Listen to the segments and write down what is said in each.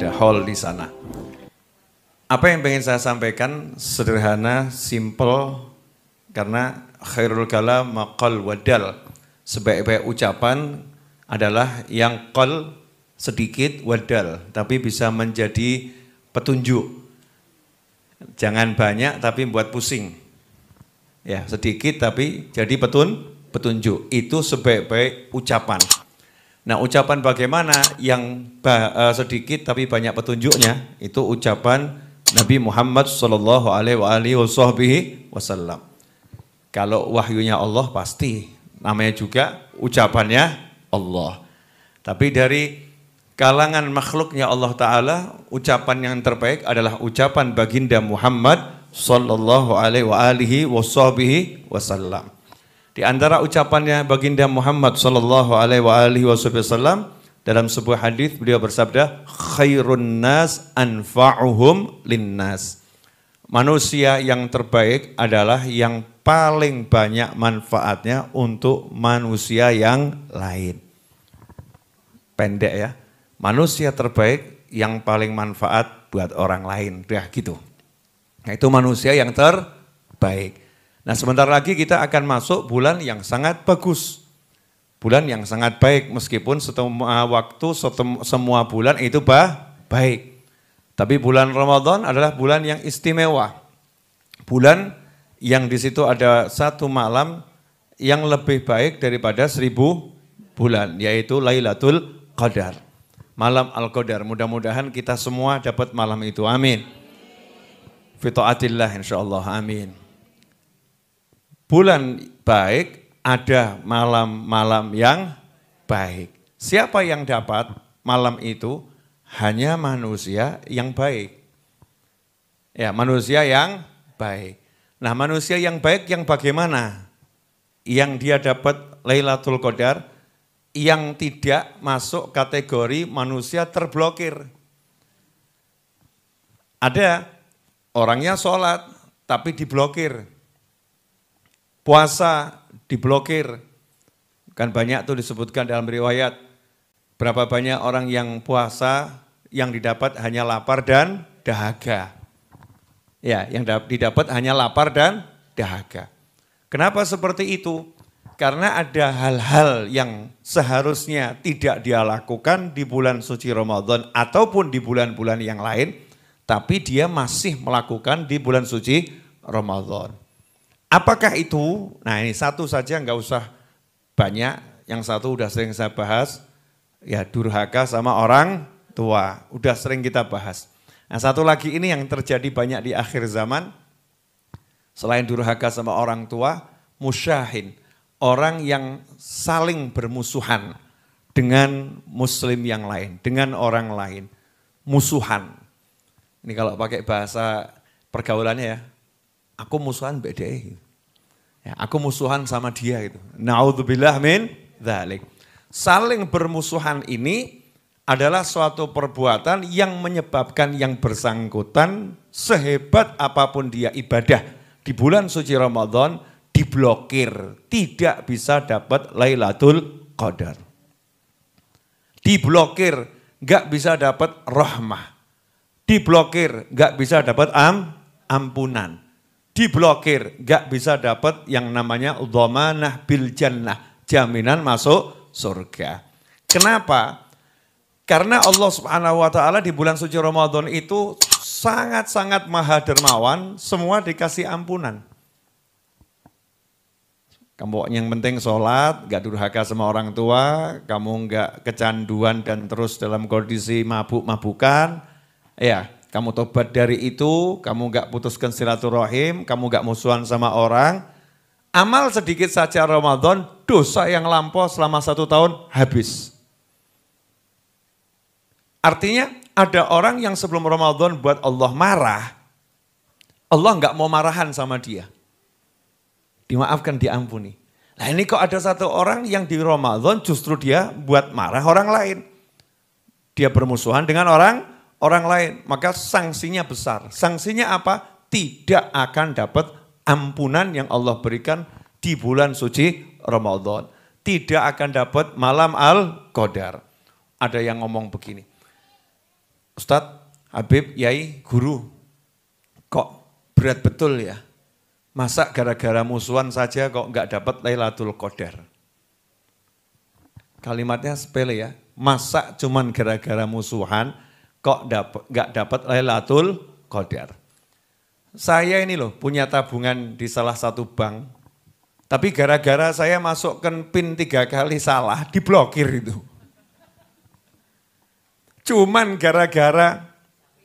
the hall di sana. Apa yang ingin saya sampaikan sederhana, simple, karena khairul kalam maqal wadal. Sebaik-baik ucapan adalah yang kol sedikit wadal, tapi bisa menjadi petunjuk. Jangan banyak tapi buat pusing. Ya, sedikit tapi jadi petun petunjuk. Itu sebaik-baik ucapan. Nah, ucapan bagaimana yang eh, sedikit tapi banyak petunjuknya itu ucapan Nabi Muhammad Shallallahu Alaihi Wasallam. Kalau wahyunya Allah pasti namanya juga ucapannya Allah. Tapi dari kalangan makhluknya Allah Taala, ucapan yang terbaik adalah ucapan baginda Muhammad Shallallahu Alaihi Wasallam. Di antara ucapannya Baginda Muhammad sallallahu alaihi wasallam dalam sebuah hadis beliau bersabda khairun nas anfa'uhum linnas. Manusia yang terbaik adalah yang paling banyak manfaatnya untuk manusia yang lain. Pendek ya. Manusia terbaik yang paling manfaat buat orang lain. ya gitu. Nah, itu manusia yang terbaik. Nah sebentar lagi kita akan masuk bulan yang sangat bagus. Bulan yang sangat baik meskipun setemua eh, waktu semua bulan itu bah, baik. Tapi bulan Ramadan adalah bulan yang istimewa. Bulan yang di situ ada satu malam yang lebih baik daripada seribu bulan, yaitu Lailatul Qadar. Malam Al-Qadar, mudah-mudahan kita semua dapat malam itu. Amin. Fitoatillah insya Allah. Amin bulan baik ada malam-malam yang baik. Siapa yang dapat malam itu? Hanya manusia yang baik. Ya, manusia yang baik. Nah, manusia yang baik yang bagaimana? Yang dia dapat Lailatul Qadar yang tidak masuk kategori manusia terblokir. Ada orangnya sholat tapi diblokir. Puasa diblokir. Kan banyak tuh disebutkan dalam riwayat. Berapa banyak orang yang puasa yang didapat hanya lapar dan dahaga. Ya, yang didapat hanya lapar dan dahaga. Kenapa seperti itu? Karena ada hal-hal yang seharusnya tidak dia lakukan di bulan suci Ramadan ataupun di bulan-bulan yang lain, tapi dia masih melakukan di bulan suci Ramadan. Apakah itu? Nah ini satu saja nggak usah banyak. Yang satu udah sering saya bahas. Ya durhaka sama orang tua. Udah sering kita bahas. Nah satu lagi ini yang terjadi banyak di akhir zaman. Selain durhaka sama orang tua, musyahin. Orang yang saling bermusuhan dengan muslim yang lain, dengan orang lain. Musuhan. Ini kalau pakai bahasa pergaulannya ya, Aku musuhan beda Ya, aku musuhan sama dia itu. Naudzubillah min dzalik. Saling bermusuhan ini adalah suatu perbuatan yang menyebabkan yang bersangkutan sehebat apapun dia ibadah di bulan suci Ramadan diblokir, tidak bisa dapat Lailatul Qadar. Diblokir, nggak bisa dapat rahmah. Diblokir, nggak bisa dapat am, ampunan diblokir, nggak bisa dapat yang namanya dhamanah bil jannah, jaminan masuk surga. Kenapa? Karena Allah Subhanahu wa taala di bulan suci Ramadan itu sangat-sangat maha dermawan, semua dikasih ampunan. Kamu yang penting sholat, gak durhaka sama orang tua, kamu gak kecanduan dan terus dalam kondisi mabuk-mabukan, ya kamu tobat dari itu, kamu gak putuskan silaturahim, kamu gak musuhan sama orang. Amal sedikit saja Ramadan, dosa yang lampau selama satu tahun habis. Artinya ada orang yang sebelum Ramadan buat Allah marah, Allah gak mau marahan sama dia. Dimaafkan, diampuni. Nah ini kok ada satu orang yang di Ramadan justru dia buat marah orang lain. Dia bermusuhan dengan orang orang lain, maka sanksinya besar. Sanksinya apa? Tidak akan dapat ampunan yang Allah berikan di bulan suci Ramadan. Tidak akan dapat malam Al-Qadar. Ada yang ngomong begini. Ustadz, Habib, Yai, Guru, kok berat betul ya? Masa gara-gara musuhan saja kok nggak dapat Lailatul Qadar? Kalimatnya sepele ya. Masa cuman gara-gara musuhan kok nggak dapat Lailatul Qadar. Saya ini loh punya tabungan di salah satu bank, tapi gara-gara saya masukkan pin tiga kali salah, diblokir itu. Cuman gara-gara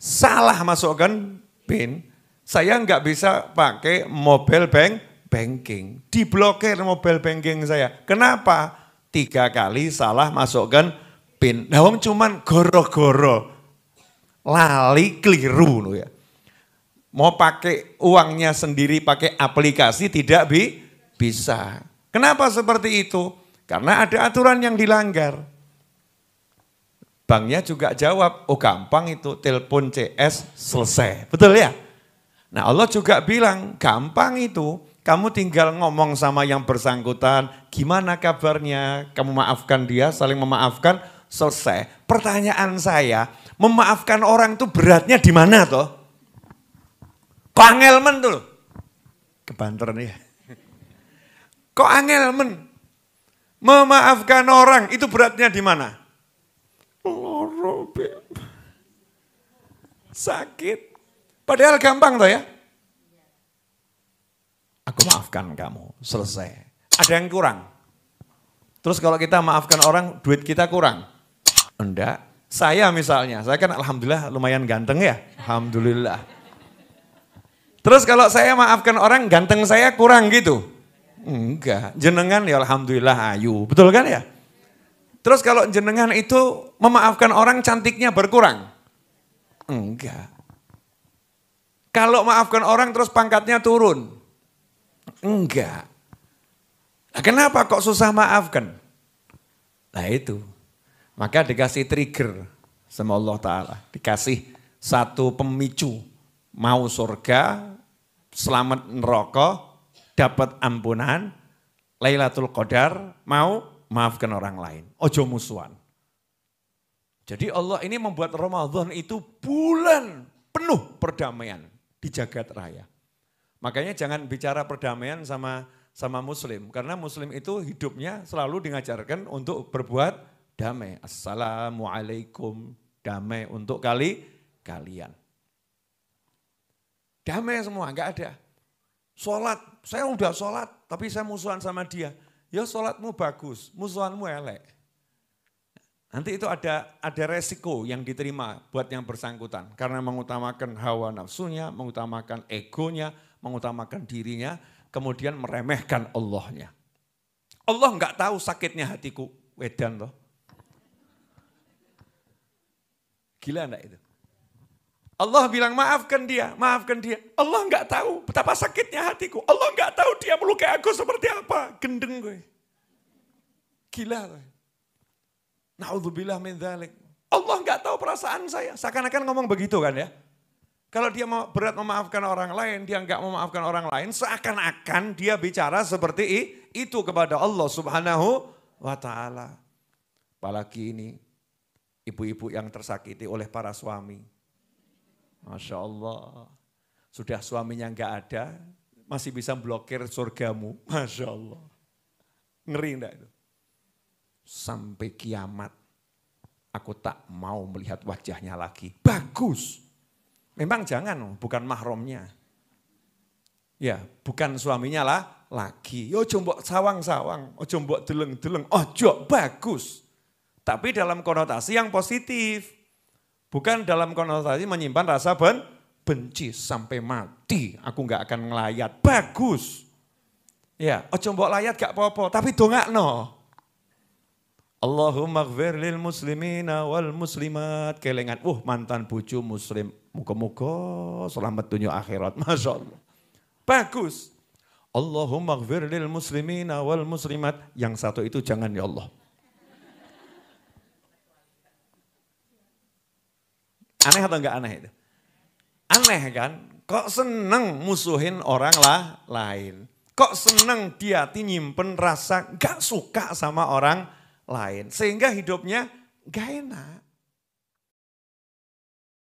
salah masukkan pin, saya nggak bisa pakai mobile bank banking. Diblokir mobile banking saya. Kenapa? Tiga kali salah masukkan pin. Nah, cuman goro-goro lali keliru lo ya. Mau pakai uangnya sendiri pakai aplikasi tidak bi bisa. Kenapa seperti itu? Karena ada aturan yang dilanggar. Banknya juga jawab, oh gampang itu, telepon CS selesai. Betul ya? Nah Allah juga bilang, gampang itu, kamu tinggal ngomong sama yang bersangkutan, gimana kabarnya, kamu maafkan dia, saling memaafkan, selesai. Pertanyaan saya, memaafkan orang itu beratnya di mana toh? Kok angel tuh? Kebanteran ya. Kok angel Memaafkan orang itu beratnya di mana? Loro, Sakit. Padahal gampang toh ya. Aku maafkan kamu, selesai. Ada yang kurang. Terus kalau kita maafkan orang, duit kita kurang. Enggak, saya misalnya, saya kan alhamdulillah lumayan ganteng ya. Alhamdulillah. Terus kalau saya maafkan orang, ganteng saya kurang gitu. Enggak, jenengan ya alhamdulillah ayu. Betul kan ya? Terus kalau jenengan itu memaafkan orang cantiknya berkurang? Enggak. Kalau maafkan orang terus pangkatnya turun? Enggak. Nah, kenapa kok susah maafkan? Nah itu. Maka dikasih trigger sama Allah Ta'ala. Dikasih satu pemicu. Mau surga, selamat neraka, dapat ampunan, Lailatul Qadar, mau maafkan orang lain. Ojo musuhan. Jadi Allah ini membuat Ramadan itu bulan penuh perdamaian di jagat raya. Makanya jangan bicara perdamaian sama sama muslim karena muslim itu hidupnya selalu diajarkan untuk berbuat damai. Assalamualaikum damai untuk kali kalian. Damai semua, enggak ada. Sholat, saya udah sholat, tapi saya musuhan sama dia. Ya sholatmu bagus, musuhanmu elek. Nanti itu ada ada resiko yang diterima buat yang bersangkutan. Karena mengutamakan hawa nafsunya, mengutamakan egonya, mengutamakan dirinya, kemudian meremehkan Allahnya. Allah enggak tahu sakitnya hatiku, wedan loh. Gila enggak itu? Allah bilang maafkan dia, maafkan dia. Allah nggak tahu betapa sakitnya hatiku. Allah nggak tahu dia melukai aku seperti apa. Gendeng gue. Gila gue. Naudzubillah min dzalik. Allah nggak tahu perasaan saya. Seakan-akan ngomong begitu kan ya. Kalau dia berat memaafkan orang lain, dia nggak memaafkan orang lain, seakan-akan dia bicara seperti itu kepada Allah Subhanahu wa taala. Apalagi ini ibu-ibu yang tersakiti oleh para suami. Masya Allah. Sudah suaminya enggak ada, masih bisa blokir surgamu. Masya Allah. Ngeri enggak itu? Sampai kiamat, aku tak mau melihat wajahnya lagi. Bagus. Memang jangan, bukan mahromnya. Ya, bukan suaminya lah lagi. Yo jombok sawang-sawang, oh jombok deleng-deleng, oh jok, bagus. Tapi dalam konotasi yang positif. Bukan dalam konotasi menyimpan rasa ben, benci sampai mati. Aku nggak akan ngelayat. Bagus. Ya, ojo mbok layat gak popo, tapi dongak no. Allahumma gfir lil muslimina wal muslimat. Kelengan, uh mantan bucu muslim. Muka-muka selamat dunia akhirat. Masya Allah. Bagus. Allahumma gfir lil muslimina wal muslimat. Yang satu itu jangan ya Allah. Aneh atau enggak aneh itu? Aneh kan? Kok seneng musuhin orang lah lain? Kok seneng di hati nyimpen rasa gak suka sama orang lain? Sehingga hidupnya gak enak.